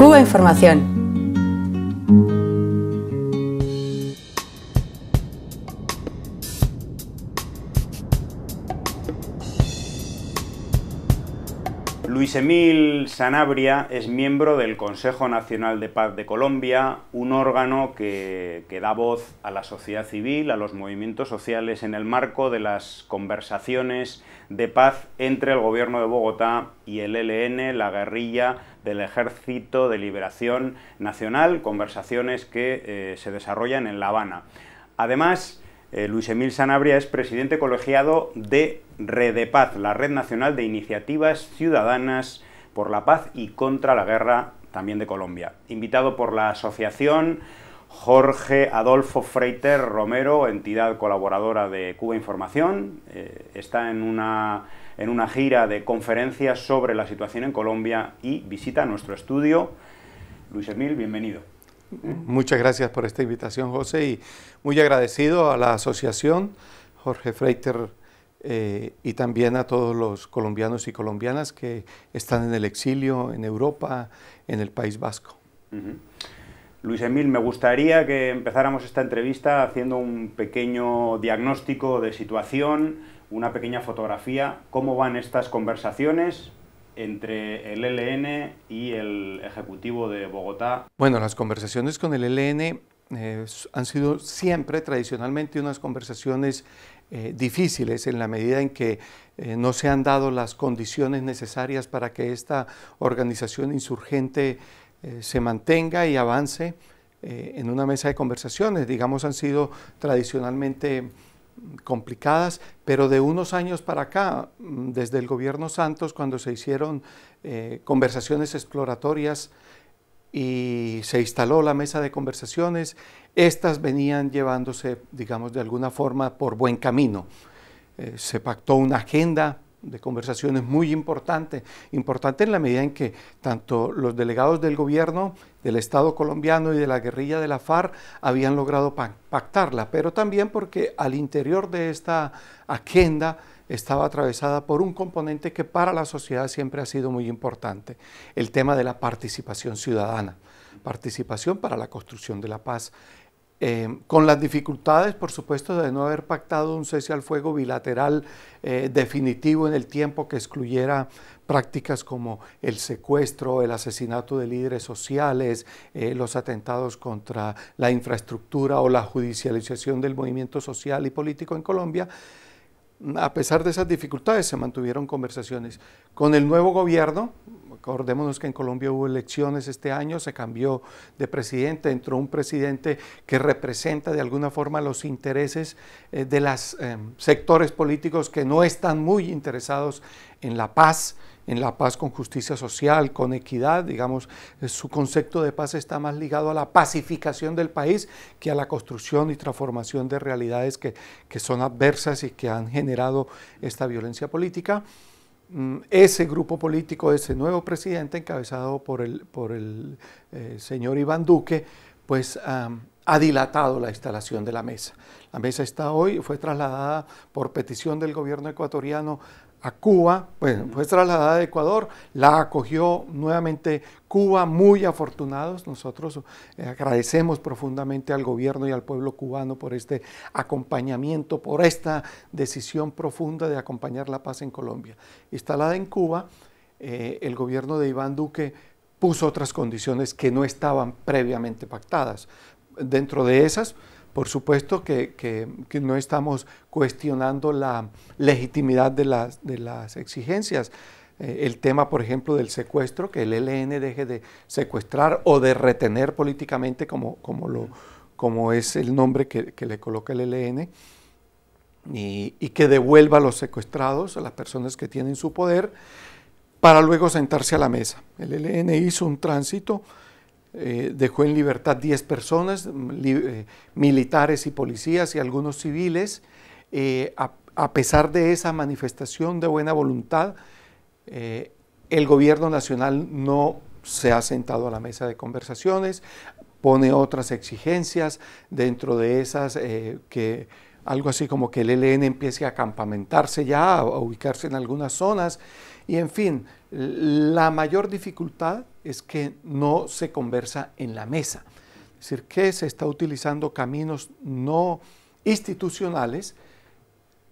Cuba Información. Isemil Sanabria es miembro del Consejo Nacional de Paz de Colombia, un órgano que, da voz a la sociedad civil, a los movimientos sociales en el marco de las conversaciones de paz entre el gobierno de Bogotá y el ELN, la guerrilla del Ejército de Liberación Nacional, conversaciones que eh, se desarrollan en La Habana. Además, eh, Luis Emil Sanabria es presidente colegiado de Redepaz, la Red Nacional de Iniciativas Ciudadanas por la Paz y contra la Guerra, también de Colombia. Invitado por la asociación Jorge Adolfo Freiter Romero, entidad colaboradora de Cuba Información, eh, está en una, en una gira de conferencias sobre la situación en Colombia y visita nuestro estudio. Luis Emil, bienvenido. Muchas gracias por esta invitación, José, y muy agradecido a la asociación Jorge Freiter eh, y también a todos los colombianos y colombianas que están en el exilio en Europa, en el País Vasco. Luis Emil, me gustaría que empezáramos esta entrevista haciendo un pequeño diagnóstico de situación, una pequeña fotografía, cómo van estas conversaciones, entre el LN y el Ejecutivo de Bogotá? Bueno, las conversaciones con el LN eh, han sido siempre tradicionalmente unas conversaciones eh, difíciles en la medida en que eh, no se han dado las condiciones necesarias para que esta organización insurgente se mantenga y avance en una mesa de conversaciones. Digamos, han sido tradicionalmente complicadas, pero de unos años para acá, mm, desde el gobierno Santos, cuando se hicieron eh, conversaciones exploratorias y se instaló la mesa de conversaciones, estas venían llevándose, digamos, de alguna forma por buen camino. Eh, se pactó una agenda de conversaciones muy importante, importante en la medida en que tanto los delegados del gobierno del Estado colombiano y de la guerrilla de la FARC habían logrado pactarla, pero también porque al interior de esta agenda estaba atravesada por un componente que para la sociedad siempre ha sido muy importante, el tema de la participación ciudadana, participación para la construcción de la paz. Eh, con las dificultades, por supuesto, de no haber pactado un cese al fuego bilateral eh, definitivo en el tiempo que excluyera prácticas como el secuestro, el asesinato de líderes sociales, eh, los atentados contra la infraestructura o la judicialización del movimiento social y político en Colombia, a pesar de esas dificultades se mantuvieron conversaciones. Con el nuevo gobierno, Recordémonos que en Colombia hubo elecciones este año, se cambió de presidente, entró un presidente que representa de alguna forma los intereses eh, de los eh, sectores políticos que no están muy interesados en la paz, en la paz con justicia social, con equidad, digamos, eh, su concepto de paz está más ligado a la pacificación del país que a la construcción y transformación de realidades que, que son adversas y que han generado esta violencia política. Mm, ese grupo político, ese nuevo presidente encabezado por el, eh, señor Iván Duque, pues ha dilatado la instalación de la mesa. La mesa está hoy, fue trasladada por petición del gobierno ecuatoriano a Cuba, pues fue trasladada de Ecuador, la acogió nuevamente Cuba, muy afortunados. Nosotros eh, agradecemos profundamente al gobierno y al pueblo cubano por este acompañamiento, por esta decisión profunda de acompañar la paz en Colombia. Instalada en Cuba, eh, el gobierno de Iván Duque puso otras condiciones que no estaban previamente pactadas. Dentro de esas, por supuesto que, no estamos cuestionando la legitimidad de las, exigencias. Eh, el tema, por ejemplo, del secuestro, que el L.N. deje de secuestrar o de retener políticamente, como, como, lo, como es el nombre que, le coloca el L.N. y, que devuelva a los secuestrados, a las personas que tienen su poder, para luego sentarse a la mesa. El L.N. hizo un tránsito eh, dejó en libertad 10 personas, mm, eh, militares y policías y algunos civiles. Eh, a, pesar de esa manifestación de buena voluntad, el gobierno nacional no se ha sentado a la mesa de conversaciones, pone otras exigencias dentro de esas que algo así como que el ELN empiece a campamentarse ya, a ubicarse en algunas zonas, y en fin, la mayor dificultad es que no se conversa en la mesa. Es decir, que se está utilizando caminos no institucionales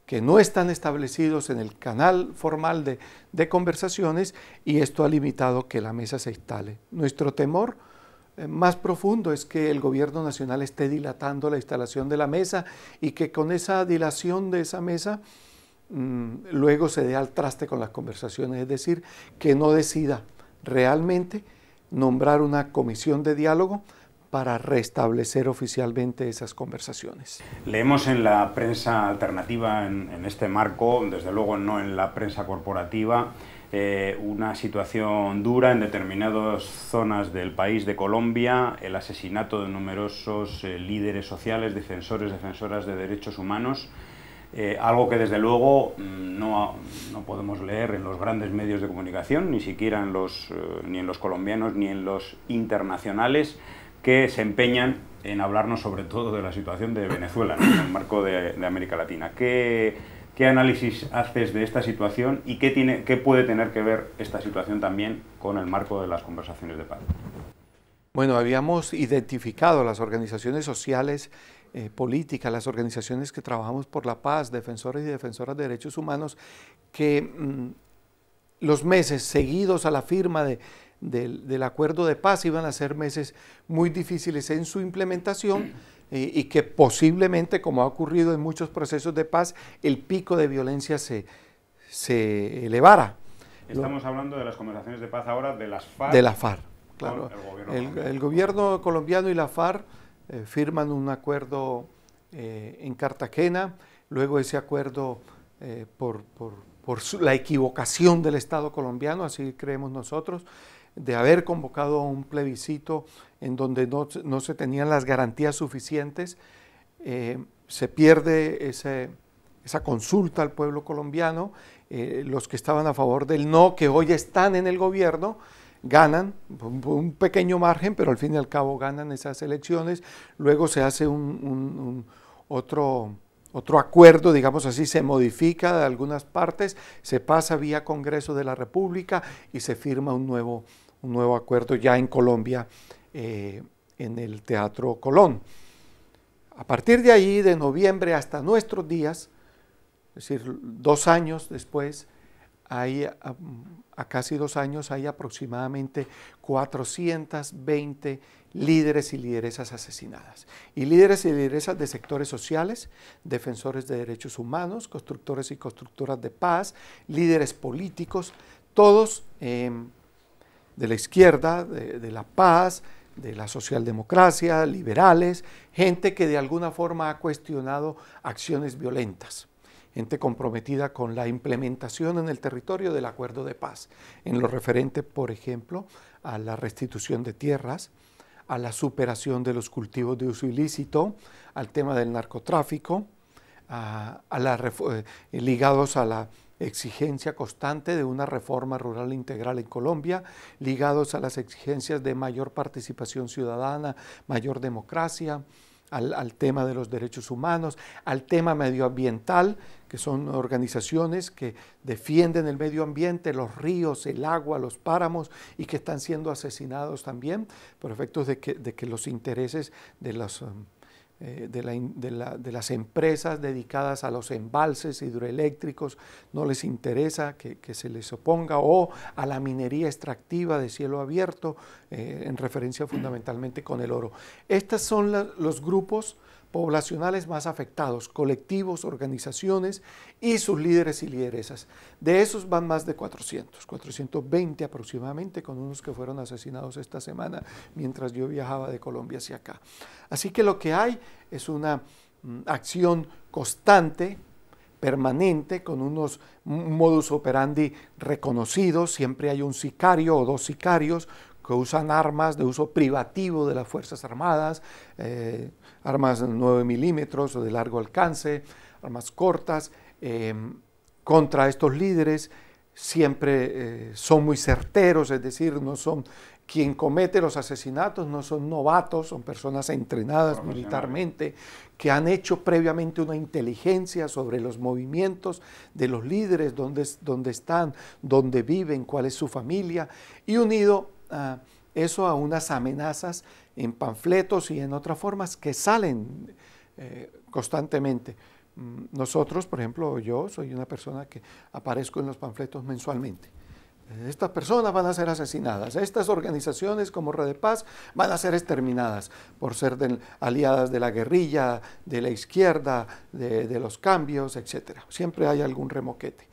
que no están establecidos en el canal formal de, conversaciones y esto ha limitado que la mesa se instale. Nuestro temor eh, más profundo es que el gobierno nacional esté dilatando la instalación de la mesa y que con esa dilación de esa mesa mm, luego se dé al traste con las conversaciones, es decir, que no decida realmente nombrar una comisión de diálogo para restablecer oficialmente esas conversaciones. Leemos en la prensa alternativa, en, este marco, desde luego no en la prensa corporativa, eh, una situación dura en determinadas zonas del país de Colombia, el asesinato de numerosos eh, líderes sociales, defensores, defensoras de derechos humanos. Eh, algo que desde luego mm, no, podemos leer en los grandes medios de comunicación, ni siquiera en los, eh, ni en los colombianos ni en los internacionales, que se empeñan en hablarnos sobre todo de la situación de Venezuela en el marco de, América Latina. ¿Qué, análisis haces de esta situación y qué, tiene, qué puede tener que ver esta situación también con el marco de las conversaciones de paz? Bueno, habíamos identificado las organizaciones sociales eh, política, las organizaciones que trabajamos por la paz, defensores y defensoras de derechos humanos, que mm, los meses seguidos a la firma de, del, acuerdo de paz iban a ser meses muy difíciles en su implementación eh, y que posiblemente, como ha ocurrido en muchos procesos de paz, el pico de violencia se, se elevara. Estamos hablando de las conversaciones de paz ahora de las FARC. De la FARC, claro. El gobierno, el gobierno colombiano y la FARC eh, firman un acuerdo eh, en Cartagena, luego ese acuerdo eh, por, la equivocación del Estado colombiano, así creemos nosotros, de haber convocado un plebiscito en donde no, se tenían las garantías suficientes, se pierde esa consulta al pueblo colombiano, los que estaban a favor del no, que hoy están en el gobierno, ganan un pequeño margen, pero al fin y al cabo ganan esas elecciones. Luego se hace un, otro, otro acuerdo, digamos así, se modifica de algunas partes, se pasa vía Congreso de la República y se firma un nuevo, un nuevo acuerdo ya en Colombia, eh, en el Teatro Colón. A partir de ahí, de noviembre hasta nuestros días, es decir, dos años después, hay a, casi dos años hay aproximadamente 420 líderes y lideresas asesinadas. Y líderes y lideresas de sectores sociales, defensores de derechos humanos, constructores y constructoras de paz, líderes políticos, todos em, de la izquierda, de la paz, de la socialdemocracia, liberales, gente que de alguna forma ha cuestionado acciones violentas gente comprometida con la implementación en el territorio del acuerdo de paz, en lo referente, por ejemplo, a la restitución de tierras, a la superación de los cultivos de uso ilícito, al tema del narcotráfico, eh, ligados a la exigencia constante de una reforma rural integral en Colombia, ligados a las exigencias de mayor participación ciudadana, mayor democracia, al, al, tema de los derechos humanos, al tema medioambiental, que son organizaciones que defienden el medio ambiente, los ríos, el agua, los páramos y que están siendo asesinados también por efectos de que, de que los intereses de los... Um, eh, de, las empresas dedicadas a los embalses hidroeléctricos no les interesa que, se les oponga o a la minería extractiva de cielo abierto eh, en referencia fundamentalmente con el oro. Estos son los grupos poblacionales más afectados, colectivos, organizaciones y sus líderes y lideresas. De esos van más de 400, 420 aproximadamente, con unos que fueron asesinados esta semana mientras yo viajaba de Colombia hacia acá. Así que lo que hay es una mm, acción constante, permanente, con unos modus operandi reconocidos, siempre hay un sicario o dos sicarios que usan armas de uso privativo de las Fuerzas Armadas, eh, armas 9 milímetros o de largo alcance, armas cortas, eh, contra estos líderes siempre eh, son muy certeros, es decir, no son quien comete los asesinatos, no son novatos, son personas entrenadas militarmente, que han hecho previamente una inteligencia sobre los movimientos de los líderes, dónde, están, dónde viven, cuál es su familia, y unido a eso a unas amenazas en panfletos y en otras formas que salen eh, constantemente. Mm, nosotros, por ejemplo, yo soy una persona que aparezco en los panfletos mensualmente. Estas personas van a ser asesinadas, estas organizaciones como Red de Paz van a ser exterminadas por ser aliadas de la guerrilla, de la izquierda, de, de los cambios, etc. Siempre hay algún remoquete.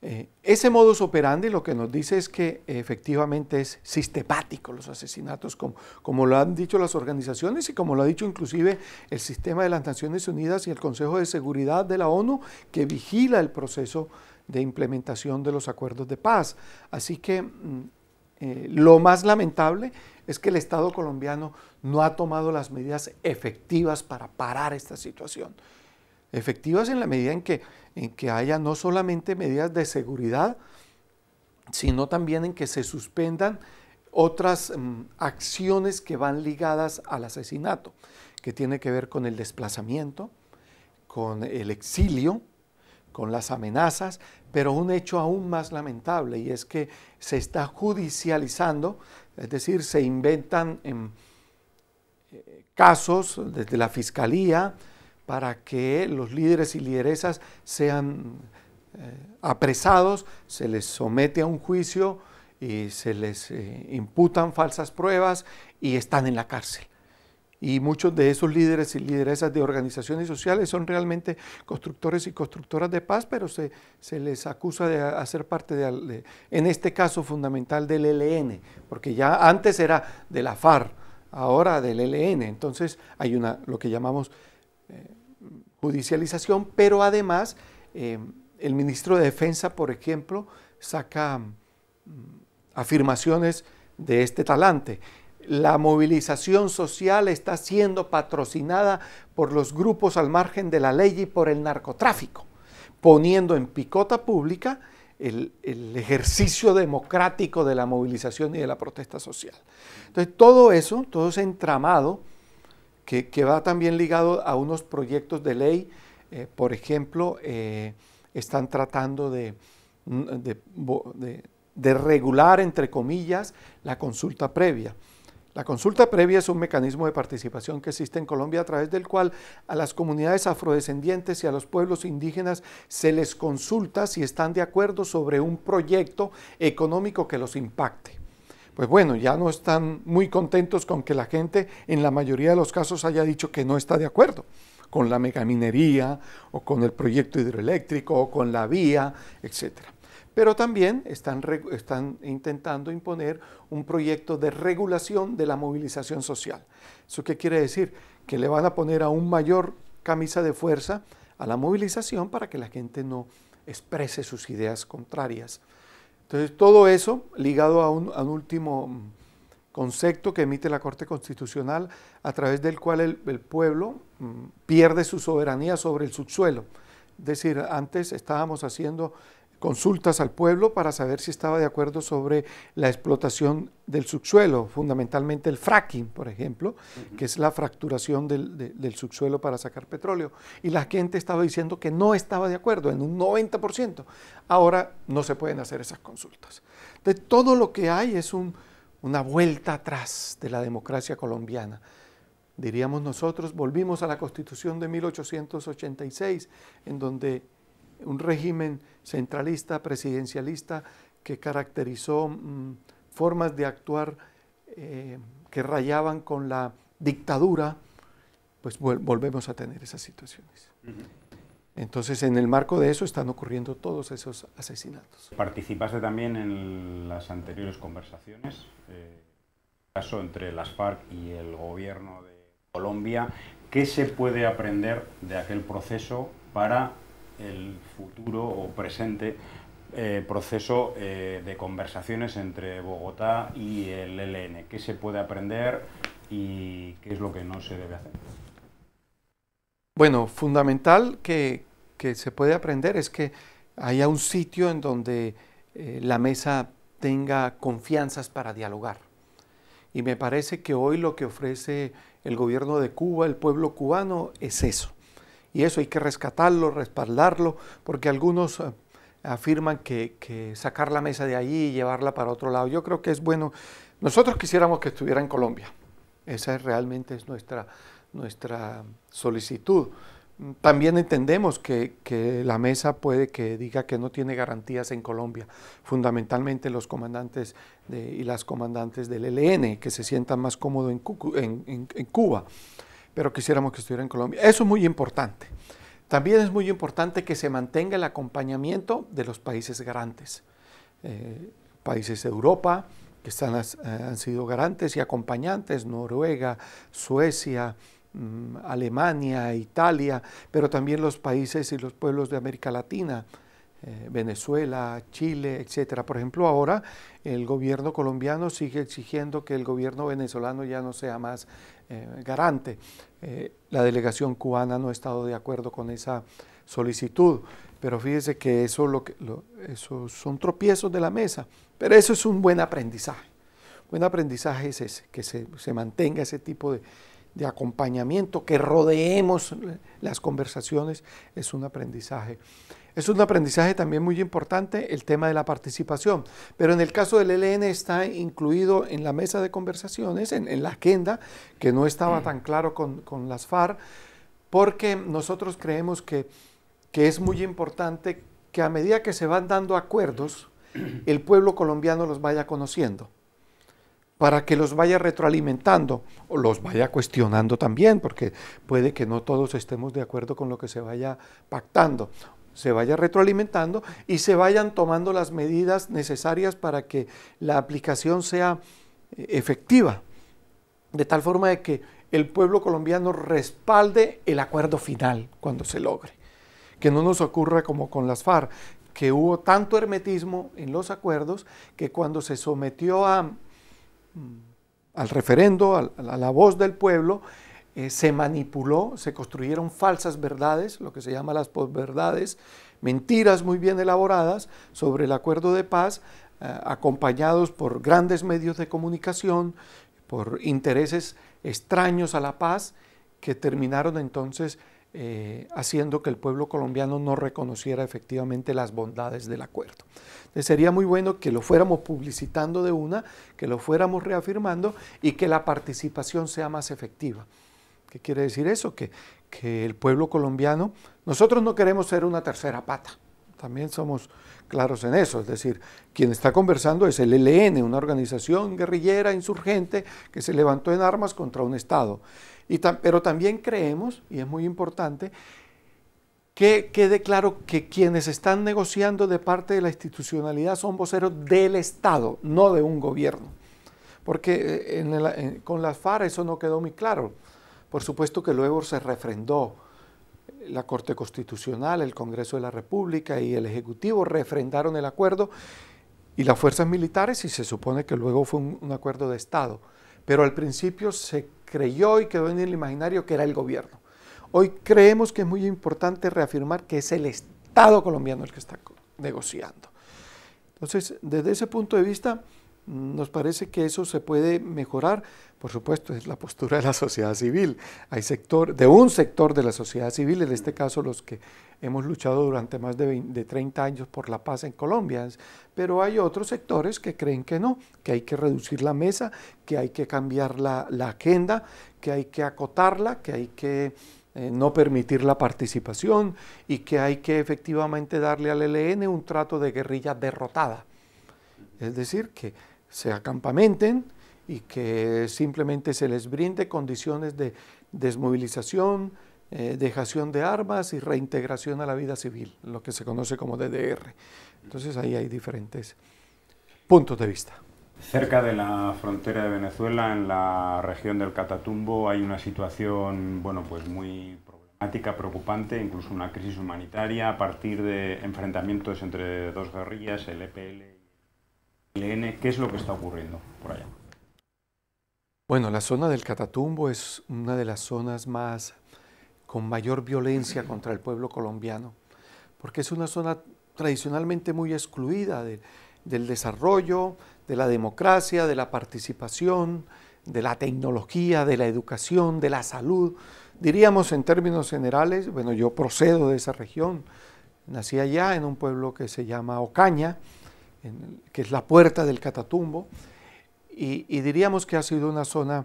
Eh, ese modus operandi lo que nos dice es que efectivamente es sistemático los asesinatos, como, lo han dicho las organizaciones y como lo ha dicho inclusive el sistema de las Naciones Unidas y el Consejo de Seguridad de la ONU, que vigila el proceso de implementación de los acuerdos de paz. Así que mm, eh, lo más lamentable es que el Estado colombiano no ha tomado las medidas efectivas para parar esta situación. Efectivas en la medida en que, en que haya no solamente medidas de seguridad, sino también en que se suspendan otras mm, acciones que van ligadas al asesinato, que tiene que ver con el desplazamiento, con el exilio, con las amenazas, pero un hecho aún más lamentable y es que se está judicializando, es decir, se inventan em, eh, casos desde la fiscalía, para que los líderes y lideresas sean eh, apresados, se les somete a un juicio y se les eh, imputan falsas pruebas y están en la cárcel. Y muchos de esos líderes y lideresas de organizaciones sociales son realmente constructores y constructoras de paz, pero se, se les acusa de hacer parte, de, en este caso fundamental, del ELN, porque ya antes era de la FARC, ahora del ELN. Entonces hay una, lo que llamamos judicialización, pero además eh, el ministro de Defensa, por ejemplo, saca mm, afirmaciones de este talante. La movilización social está siendo patrocinada por los grupos al margen de la ley y por el narcotráfico, poniendo en picota pública el, el, ejercicio democrático de la movilización y de la protesta social. Entonces, todo eso, todo ese entramado, que, va también ligado a unos proyectos de ley. Eh, por ejemplo, eh, están tratando mm, de regular, entre comillas, la consulta previa. La consulta previa es un mecanismo de participación que existe en Colombia a través del cual a las comunidades afrodescendientes y a los pueblos indígenas se les consulta si están de acuerdo sobre un proyecto económico que los impacte pues bueno, ya no están muy contentos con que la gente en la mayoría de los casos haya dicho que no está de acuerdo con la megaminería o con el proyecto hidroeléctrico o con la vía, etc. Pero también están, intentando imponer un proyecto de regulación de la movilización social. ¿Eso qué quiere decir? Que le van a poner aún mayor camisa de fuerza a la movilización para que la gente no exprese sus ideas contrarias. Entonces, todo eso ligado a un, último concepto que emite la Corte Constitucional, a través del cual el, pueblo mm, pierde su soberanía sobre el subsuelo. Es decir, antes estábamos haciendo consultas al pueblo para saber si estaba de acuerdo sobre la explotación del subsuelo, fundamentalmente el fracking, por ejemplo, que es la fracturación del, subsuelo para sacar petróleo. Y la gente estaba diciendo que no estaba de acuerdo, en un 90%. Ahora no se pueden hacer esas consultas. De todo lo que hay es una vuelta atrás de la democracia colombiana diríamos nosotros, volvimos a la constitución de 1886, en donde un régimen centralista, presidencialista, que caracterizó mm, formas de actuar eh, que rayaban con la dictadura, pues volvemos a tener esas situaciones. Entonces, en el marco de eso están ocurriendo todos esos asesinatos. Participaste también en las anteriores conversaciones, el eh, caso entre las FARC y el gobierno de Colombia. ¿Qué se puede aprender de aquel proceso para el futuro o presente eh, proceso eh, de conversaciones entre Bogotá y el e LN. ¿Qué se puede aprender y qué es lo que no se debe hacer? Bueno, fundamental que, se puede aprender es que haya un sitio en donde eh, la mesa tenga confianzas para dialogar. Y me parece que hoy lo que ofrece el gobierno de Cuba, el pueblo cubano, es eso y eso hay que rescatarlo, respaldarlo, porque algunos eh, afirman que, sacar la mesa de allí y llevarla para otro lado. Yo creo que es bueno. Nosotros quisiéramos que estuviera en Colombia. Esa es, realmente es nuestra, nuestra solicitud. También entendemos que, la mesa puede que diga que no tiene garantías en Colombia, fundamentalmente los comandantes y las comandantes del ELN, que se sientan más cómodos en Cuba pero quisiéramos que estuviera en Colombia. Eso es muy importante. También es muy importante que se mantenga el acompañamiento de los países garantes. Eh, países de Europa que están, eh, han sido garantes y acompañantes, Noruega, Suecia, mm, Alemania, Italia, pero también los países y los pueblos de América Latina, eh, Venezuela, Chile, etcétera. Por ejemplo, ahora el gobierno colombiano sigue exigiendo que el gobierno venezolano ya no sea más eh, garante. Eh, la delegación cubana no ha estado de acuerdo con esa solicitud, pero fíjese que eso, lo que, eso son tropiezos de la mesa, pero eso es un buen aprendizaje. Buen aprendizaje es ese, que se, mantenga ese tipo de, de acompañamiento, que rodeemos las conversaciones, es un aprendizaje. Es un aprendizaje también muy importante el tema de la participación, pero en el caso del ELN está incluido en la mesa de conversaciones, en, la agenda, que no estaba mm. tan claro con, las FARC, porque nosotros creemos que, que es muy importante que a medida que se van dando acuerdos, el pueblo colombiano los vaya conociendo para que los vaya retroalimentando o los vaya cuestionando también, porque puede que no todos estemos de acuerdo con lo que se vaya pactando se vaya retroalimentando y se vayan tomando las medidas necesarias para que la aplicación sea eh, efectiva, de tal forma de que el pueblo colombiano respalde el acuerdo final cuando se logre. Que no nos ocurra como con las FARC, que hubo tanto hermetismo en los acuerdos que cuando se sometió a, mm, al referendo, a la voz del pueblo, eh, se manipuló, se construyeron falsas verdades, lo que se llama las posverdades, mentiras muy bien elaboradas sobre el acuerdo de paz, eh, acompañados por grandes medios de comunicación, por intereses extraños a la paz, que terminaron entonces eh, haciendo que el pueblo colombiano no reconociera efectivamente las bondades del acuerdo. sería muy bueno que lo fuéramos publicitando de una, que lo fuéramos reafirmando y que la participación sea más efectiva. ¿Qué quiere decir eso? Que, el pueblo colombiano, nosotros no queremos ser una tercera pata, también somos claros en eso, es decir, quien está conversando es el ELN, una organización guerrillera insurgente que se levantó en armas contra un Estado. Y pero también creemos, y es muy importante, que quede claro que quienes están negociando de parte de la institucionalidad son voceros del Estado, no de un gobierno. Porque eh, eh, con las FARC eso no quedó muy claro. Por supuesto que luego se refrendó la Corte Constitucional, el Congreso de la República y el Ejecutivo refrendaron el acuerdo y las fuerzas militares y se supone que luego fue un, acuerdo de Estado. Pero al principio se creyó y quedó en el imaginario que era el gobierno. Hoy creemos que es muy importante reafirmar que es el Estado colombiano el que está negociando. Entonces, desde ese punto de vista, nos parece que eso se puede mejorar. Por supuesto, es la postura de la sociedad civil. Hay sector, de un sector de la sociedad civil, en este caso los que hemos luchado durante más de, 30 años por la paz en Colombia, pero hay otros sectores que creen que no, que hay que reducir la mesa, que hay que cambiar la, agenda, que hay que acotarla, que hay que eh, no permitir la participación y que hay que efectivamente darle al ELN un trato de guerrilla derrotada. Es decir, que se acampamenten y que simplemente se les brinde condiciones de desmovilización, eh, dejación de armas y reintegración a la vida civil, lo que se conoce como DDR. Entonces ahí hay diferentes puntos de vista. Cerca de la frontera de Venezuela, en la región del Catatumbo, hay una situación bueno, pues muy problemática, preocupante, incluso una crisis humanitaria a partir de enfrentamientos entre dos guerrillas, el EPL ¿qué es lo que está ocurriendo por allá? Bueno, la zona del Catatumbo es una de las zonas más con mayor violencia contra el pueblo colombiano, porque es una zona tradicionalmente muy excluida del desarrollo, de la democracia, de la participación, de la tecnología, de la educación, de la salud. Diríamos en términos generales, bueno, yo procedo de esa región, nací allá en un pueblo que se llama Ocaña, que es la puerta del Catatumbo, y, diríamos que ha sido una zona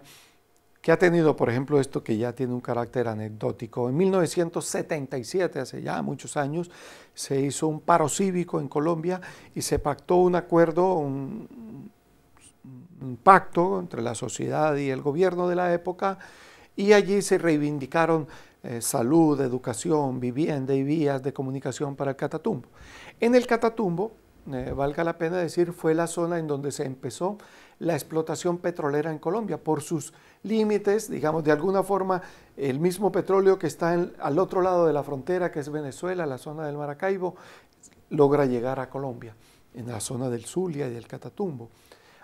que ha tenido, por ejemplo, esto que ya tiene un carácter anecdótico. En 1977, hace ya muchos años, se hizo un paro cívico en Colombia y se pactó un acuerdo, un, pacto entre la sociedad y el gobierno de la época, y allí se reivindicaron eh, salud, educación, vivienda y vías de comunicación para el Catatumbo. En el Catatumbo eh, valga la pena decir, fue la zona en donde se empezó la explotación petrolera en Colombia, por sus límites, digamos, de alguna forma, el mismo petróleo que está al otro lado de la frontera, que es Venezuela, la zona del Maracaibo, logra llegar a Colombia, en la zona del Zulia y del Catatumbo.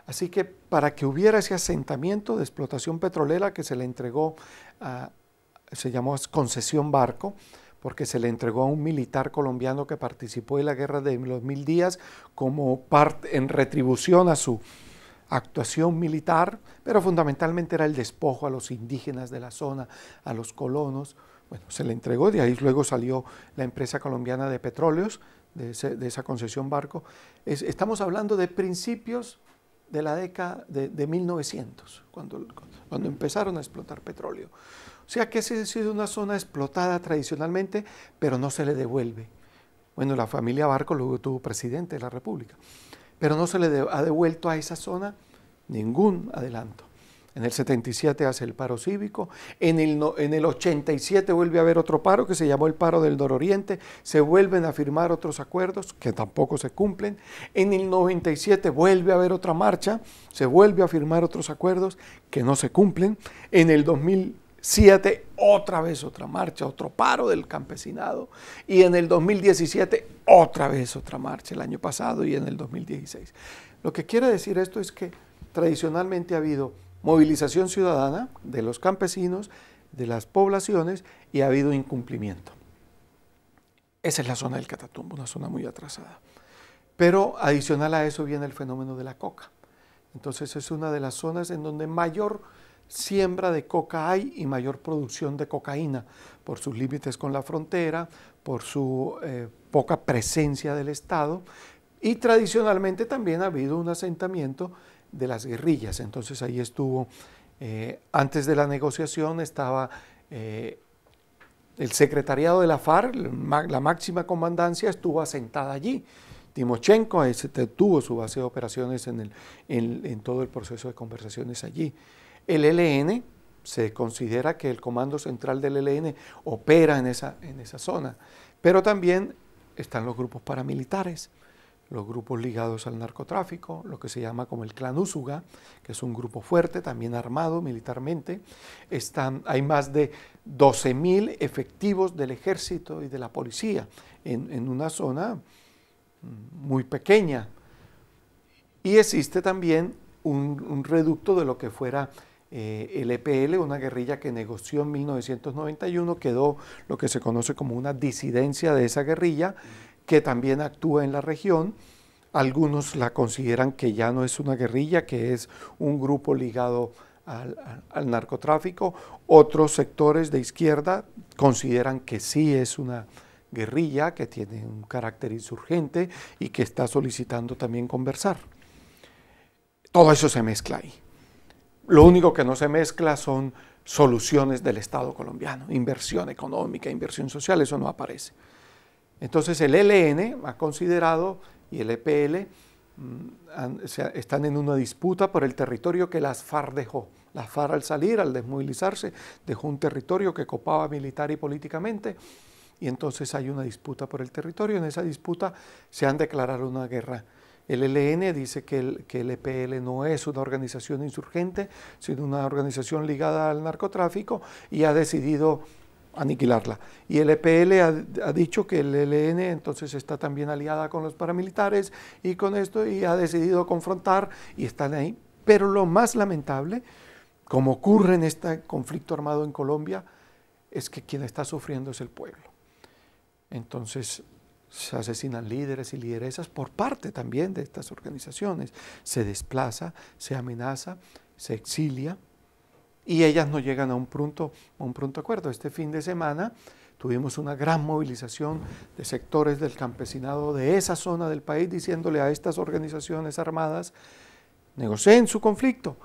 Así que para que hubiera ese asentamiento de explotación petrolera que se le entregó, se llamó concesión barco, porque se le entregó a un militar colombiano que participó en la Guerra de los Mil Días como parte en retribución a su actuación militar, pero fundamentalmente era el despojo a los indígenas de la zona, a los colonos. Bueno, se le entregó, de ahí luego salió la empresa colombiana de petróleos, de, esa concesión barco. estamos hablando de principios de la década de, de 1900, cuando, cuando empezaron a explotar petróleo. O sea que ha sido una zona explotada tradicionalmente, pero no se le devuelve. Bueno, la familia Barco luego tuvo presidente de la República, pero no se le ha devuelto a esa zona ningún adelanto. En el 77 hace el paro cívico, en el, en el 87 vuelve a haber otro paro que se llamó el paro del nororiente, se vuelven a firmar otros acuerdos que tampoco se cumplen, en el 97 vuelve a haber otra marcha, se vuelve a firmar otros acuerdos que no se cumplen, en el 2000 Siete, otra vez otra marcha, otro paro del campesinado y en el 2017 otra vez otra marcha, el año pasado y en el 2016. Lo que quiere decir esto es que tradicionalmente ha habido movilización ciudadana de los campesinos, de las poblaciones y ha habido incumplimiento. Esa es la zona del Catatumbo, una zona muy atrasada. Pero adicional a eso viene el fenómeno de la coca. Entonces es una de las zonas en donde mayor siembra de coca hay y mayor producción de cocaína por sus límites con la frontera, por su eh, poca presencia del Estado y tradicionalmente también ha habido un asentamiento de las guerrillas. Entonces ahí estuvo, eh, antes de la negociación estaba eh, el secretariado de la FARC, la máxima comandancia estuvo asentada allí. Timochenko tuvo su base de operaciones en todo el proceso de conversaciones allí. El ELN se considera que el comando central del LN opera en esa, en esa zona, pero también están los grupos paramilitares, los grupos ligados al narcotráfico, lo que se llama como el clan Úsuga, que es un grupo fuerte, también armado militarmente. Están, hay más de 12.000 efectivos del ejército y de la policía en, una zona mm, muy pequeña. Y existe también un reducto de lo que fuera eh, el EPL, una guerrilla que negoció en 1991, quedó lo que se conoce como una disidencia de esa guerrilla, que también actúa en la región. Algunos la consideran que ya no es una guerrilla, que es un grupo ligado al, al narcotráfico. Otros sectores de izquierda consideran que sí es una guerrilla, que tiene un carácter insurgente y que está solicitando también conversar. Todo eso se mezcla ahí. Lo único que no se mezcla son soluciones del Estado colombiano, inversión económica, inversión social, eso no aparece. Entonces el LN ha considerado y el EPL mm, están en una disputa por el territorio que las FARC dejó. Las FARC al salir, al desmovilizarse, dejó un territorio que copaba militar y políticamente y entonces hay una disputa por el territorio. En esa disputa se han declarado una guerra el ELN dice que el, EPL e no es una organización insurgente, sino una organización ligada al narcotráfico y ha decidido aniquilarla. Y el EPL ha, dicho que el ELN entonces está también aliada con los paramilitares y con esto y ha decidido confrontar y están ahí. Pero lo más lamentable, como ocurre en este conflicto armado en Colombia, es que quien está sufriendo es el pueblo. Entonces, se asesinan líderes y lideresas por parte también de estas organizaciones. Se desplaza, se amenaza, se exilia y ellas no llegan a un pronto, un pronto acuerdo. Este fin de semana tuvimos una gran movilización de sectores del campesinado de esa zona del país diciéndole a estas organizaciones armadas, negocien su conflicto,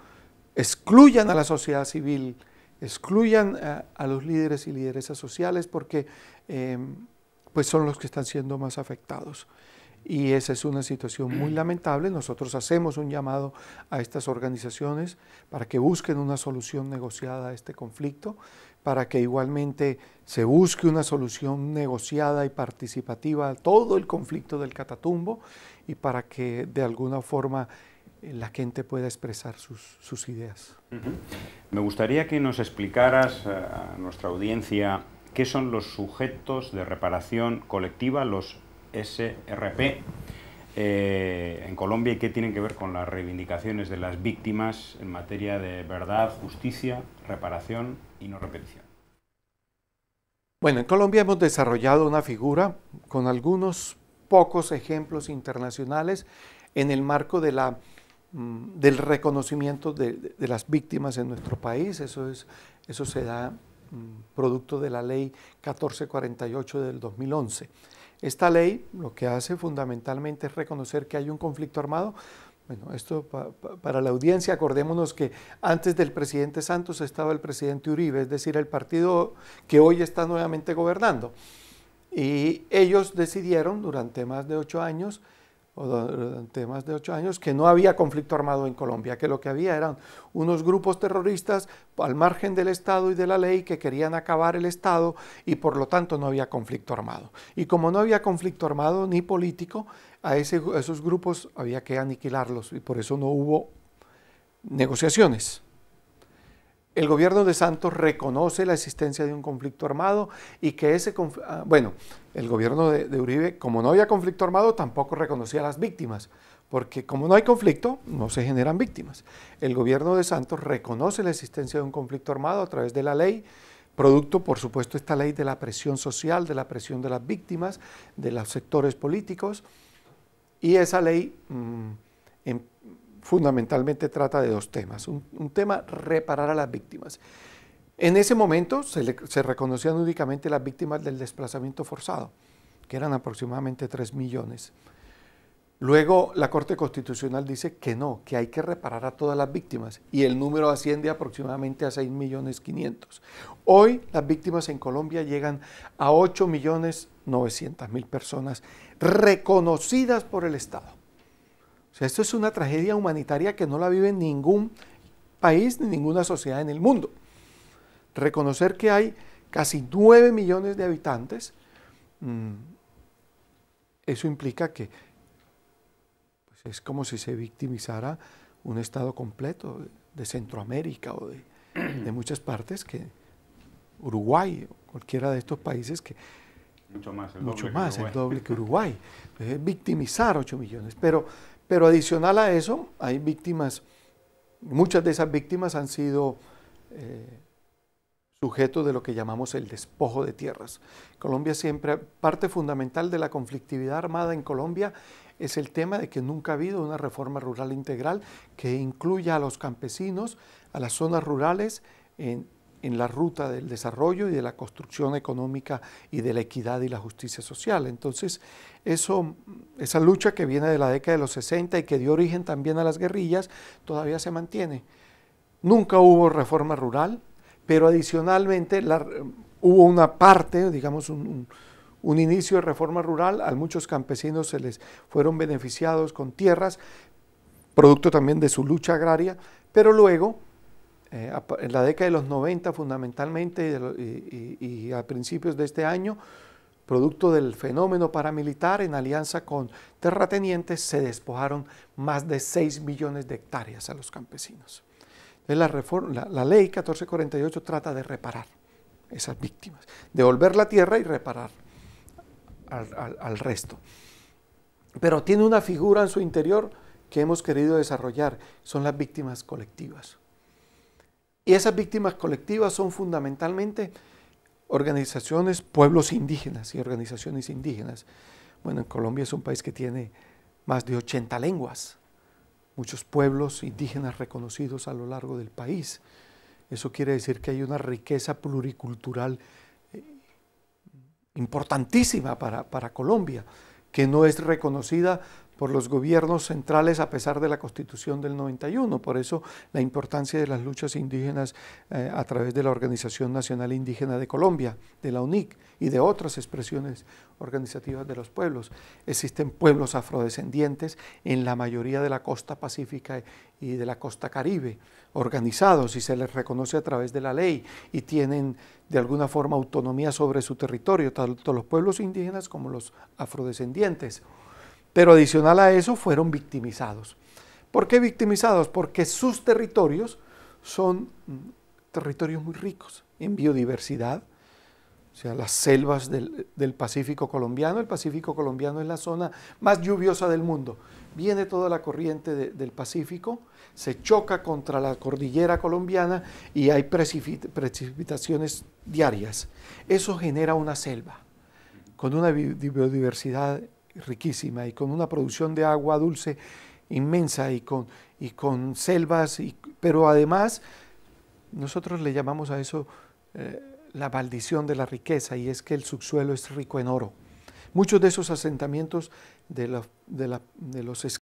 excluyan a la sociedad civil, excluyan eh, a, los líderes y lideresas sociales porque... Eh, pues son los que están siendo más afectados. Y esa es una situación muy mm. lamentable. Nosotros hacemos un llamado a estas organizaciones para que busquen una solución negociada a este conflicto, para que igualmente se busque una solución negociada y participativa a todo el conflicto del Catatumbo y para que de alguna forma eh, la gente pueda expresar sus, ideas. Me gustaría que nos explicaras eh, a nuestra audiencia qué son los sujetos de reparación colectiva, los SRP, eh, en Colombia y qué tienen que ver con las reivindicaciones de las víctimas en materia de verdad, justicia, reparación y no repetición. Bueno, en Colombia hemos desarrollado una figura con algunos pocos ejemplos internacionales en el marco de la, mm, del reconocimiento de, de las víctimas en nuestro país. Eso, es, eso se da producto de la ley 1448 del 2011. Esta ley lo que hace fundamentalmente es reconocer que hay un conflicto armado. Bueno, esto para la audiencia, acordémonos que antes del presidente Santos estaba el presidente Uribe, es decir, el partido que hoy está nuevamente gobernando. Y ellos decidieron durante más de ocho años o durante más de ocho años, que no había conflicto armado en Colombia, que lo que había eran unos grupos terroristas al margen del Estado y de la ley que querían acabar el Estado y por lo tanto no había conflicto armado. Y como no había conflicto armado ni político, a, ese, a esos grupos había que aniquilarlos y por eso no hubo negociaciones. El gobierno de Santos reconoce la existencia de un conflicto armado y que ese ah, bueno, el gobierno de, Uribe, como no había conflicto armado, tampoco reconocía a las víctimas, porque como no hay conflicto, no se generan víctimas. El gobierno de Santos reconoce la existencia de un conflicto armado a través de la ley, producto, por supuesto, esta ley de la presión social, de la presión de las víctimas, de los sectores políticos, y esa ley mm, en em, fundamentalmente trata de dos temas. Un, tema, reparar a las víctimas. En ese momento se, se, reconocían únicamente las víctimas del desplazamiento forzado, que eran aproximadamente 3 millones. Luego la Corte Constitucional dice que no, que hay que reparar a todas las víctimas y el número asciende aproximadamente a 6 millones 500. Hoy las víctimas en Colombia llegan a 8 millones 900 mil personas reconocidas por el Estado. O sea, esto es una tragedia humanitaria que no la vive ningún país ni ninguna sociedad en el mundo. Reconocer que hay casi 9 millones de habitantes, mm, eso implica que pues, es como si se victimizara un estado completo de Centroamérica o de, muchas partes, que Uruguay, o cualquiera de estos países que... Mucho más, el doble, que, Uruguay. victimizar 8 millones, pero pero adicional a eso, hay víctimas, muchas de esas víctimas han sido eh, sujetos de lo que llamamos el despojo de tierras. Colombia siempre, parte fundamental de la conflictividad armada en Colombia es el tema de que nunca ha habido una reforma rural integral que incluya a los campesinos, a las zonas rurales, en, en la ruta del desarrollo y de la construcción económica y de la equidad y la justicia social. Entonces, eso, esa lucha que viene de la década de los 60 y que dio origen también a las guerrillas, todavía se mantiene. Nunca hubo reforma rural, pero adicionalmente hubo una parte, digamos, un inicio de reforma rural, a muchos campesinos se les fueron beneficiados con tierras, producto también de su lucha agraria, pero luego eh, en la década de los 90 fundamentalmente y, a principios de este año, producto del fenómeno paramilitar en alianza con terratenientes, se despojaron más de 6 millones de hectáreas a los campesinos. la, ley 1448 trata de reparar esas víctimas, devolver la tierra y reparar al resto. Pero tiene una figura en su interior que hemos querido desarrollar, son las víctimas colectivas. Y esas víctimas colectivas son fundamentalmente organizaciones, pueblos indígenas y organizaciones indígenas. Bueno, en Colombia es un país que tiene más de 80 lenguas, muchos pueblos indígenas reconocidos a lo largo del país. Eso quiere decir que hay una riqueza pluricultural eh, importantísima para, para Colombia, que no es reconocida por los gobiernos centrales a pesar de la constitución del 91. Por eso la importancia de las luchas indígenas eh, a través de la Organización Nacional Indígena de Colombia, de la UNIC y de otras expresiones organizativas de los pueblos. Existen pueblos afrodescendientes en la mayoría de la costa pacífica y de la costa caribe, organizados y se les reconoce a través de la ley y tienen de alguna forma autonomía sobre su territorio, tanto los pueblos indígenas como los afrodescendientes pero adicional a eso fueron victimizados. ¿Por qué victimizados? Porque sus territorios son mm, territorios muy ricos en biodiversidad, o sea, las selvas del, Pacífico colombiano. El Pacífico colombiano es la zona más lluviosa del mundo. Viene toda la corriente del Pacífico, se choca contra la cordillera colombiana y hay precipitaciones diarias. Eso genera una selva con una biodiversidad riquísima y con una producción de agua dulce inmensa y con, y con selvas, y, pero además nosotros le llamamos a eso eh, la maldición de la riqueza y es que el subsuelo es rico en oro. Muchos de esos asentamientos de, los de, de los